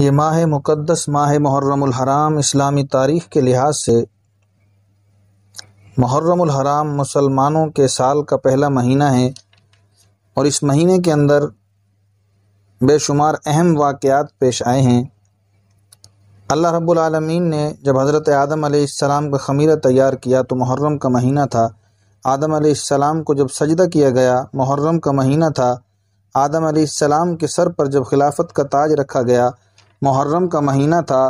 ये माह मुक़दस माह मुहर्रमुल हराम इस्लामी तारीख़ के लिहाज से मुहर्रमुल हराम मुसलमानों के साल का पहला महीना है और इस महीने के अंदर बेशुमार अहम वाक़ात पेश आए हैं अल्लाह रब्बुल आलमीन ने जब हज़रत आदम आसमाम का खमीरा तैयार किया तो मुहर्रम का महीना था आदम आसमाम को जब सजदा किया गया मुहर्रम का महीना था आदम आसमाम के सर पर जब खिलाफत का ताज रखा गया मुहर्रम का महीना था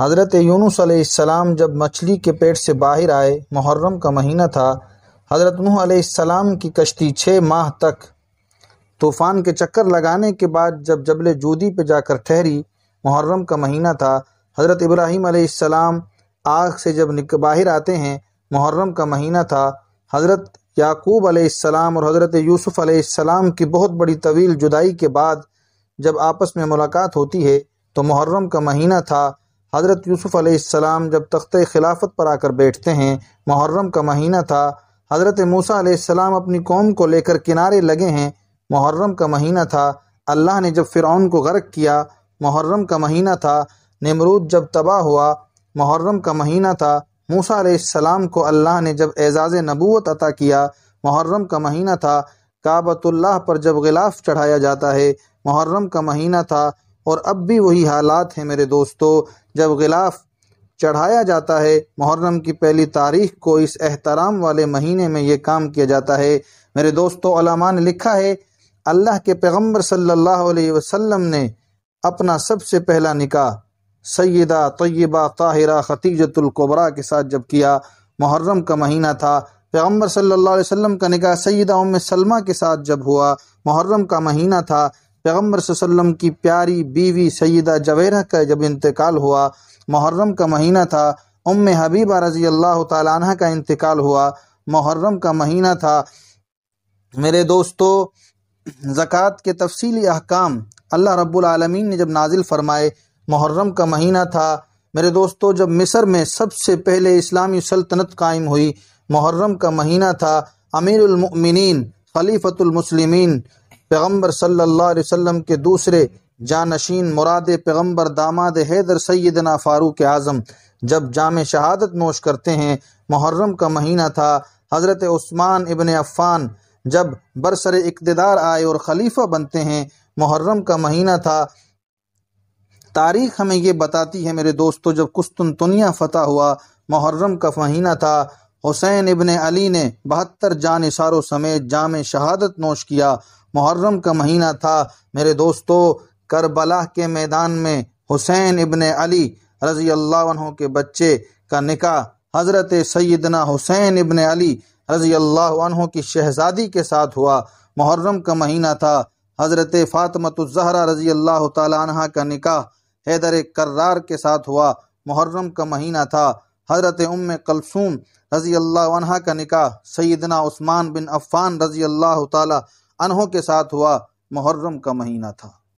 हज़रत यूनुस सलाम जब मछली के पेट से बाहर आए मुहर्रम का महीना था हज़रत नूह सलाम की कश्ती छः माह तक तूफ़ान के चक्कर लगाने के बाद जब जबल जूदी पर जाकर ठहरी मुहर्रम का महीना था हज़रत इब्राहीम सलाम आग से जब निक बाहर आते हैं मुहर्रम का महीना था हज़रत याकूब सलाम और हज़रत यूसुफ़ सलाम की बहुत बड़ी तवील जुदाई के बाद जब आपस में मुलाकात होती है तो मुहर्रम का महीना था हज़रत यूसुफ़ अलैहिस्सलाम जब तख्त खिलाफत पर आकर बैठते हैं मुहर्रम का महीना था हज़रत मूसा अलैहिस्सलाम अपनी कौम को लेकर किनारे लगे हैं मुहर्रम का महीना था अल्लाह ने जब फ़िरौन को गर्क किया मुहर्रम का महीना था नमरूद जब तबाह हुआ मुहर्रम का महीना था मूसा अलैहिस्सलाम को अल्लाह ने जब एजाज़ नबूत अता किया मुहर्रम का महीना था काबतुल्लाह पर जब गिलाफ चढ़ाया जाता है मुहर्रम का महीना था और अब भी वही हालात हैं मेरे दोस्तों जब गिलाफ चढ़ाया जाता है मुहर्रम की पहली तारीख को इस एहतराम वाले महीने में ये काम किया जाता है मेरे दोस्तों ने लिखा है अल्लाह के पैगम्बर सल्लल्लाहु अलैहि वसल्लम ने अपना सबसे पहला निका सैदा तयबा ताहिरा खतीजतुल्कबरा के साथ जब किया मुहर्रम का महीना था पैगम्बर सल्ला वसम का निका सैदा उम सलमा के साथ जब हुआ मुहर्रम का महीना था पैगम्बर वसल्लम की प्यारी बीवी सैदा जवेरा का जब इंतकाल हुआ मुहर्रम का महीना था उम हबीबा रजी अल्लाह तह का इंतकाल हुआ मुहर्रम का महीना था मेरे दोस्तों ज़क़़त के तफसीली अहकाम अल्लाह रब्बुल आलमीन ने जब नाजिल फ़रमाए मुहर्रम का महीना था मेरे दोस्तों जब मिस्र में सबसे पहले इस्लामी सल्तनत कायम हुई मुहर्रम का महीना था अमीरमिन खलीफ़तुलमसलिमिन पैगम्बर सल्ला वसम के दूसरे जानशीन मुराद पैगम्बर दामाद हैदर सैदना फ़ारूक आज़म जब जाम शहादत नोश करते हैं मुहर्रम का महीना था हज़रत उस्मान इबन अफ़ान जब बरसर इकतदार आए और खलीफा बनते हैं मुहर्रम का महीना था तारीख हमें ये बताती है मेरे दोस्तों जब तुनिया फतह हुआ मुहर्रम का महीना था हुसैन इबन अली ने बहत्तर जान इशारों समेत जाम शहादत नोश किया मुहर्रम का महीना था मेरे दोस्तों करबला के मैदान में हुसैन इबन अली रजी अल्लाह के बच्चे का निका हज़रत सैदना हुसैन इबन अली रजी अल्लाह की शहजादी के साथ हुआ मुहर्रम का महीना था हज़रत फातमतरा रजी अल्लाह तह का निका हैदर कर्रार के साथ हुआ मुहर्रम का महीना था हज़रत उम कलसूम रजी अल्लाह का निका सैदना उस्मान बिन अफ़ान रजी अल्लाह अनहों के साथ हुआ मुहर्रम का महीना था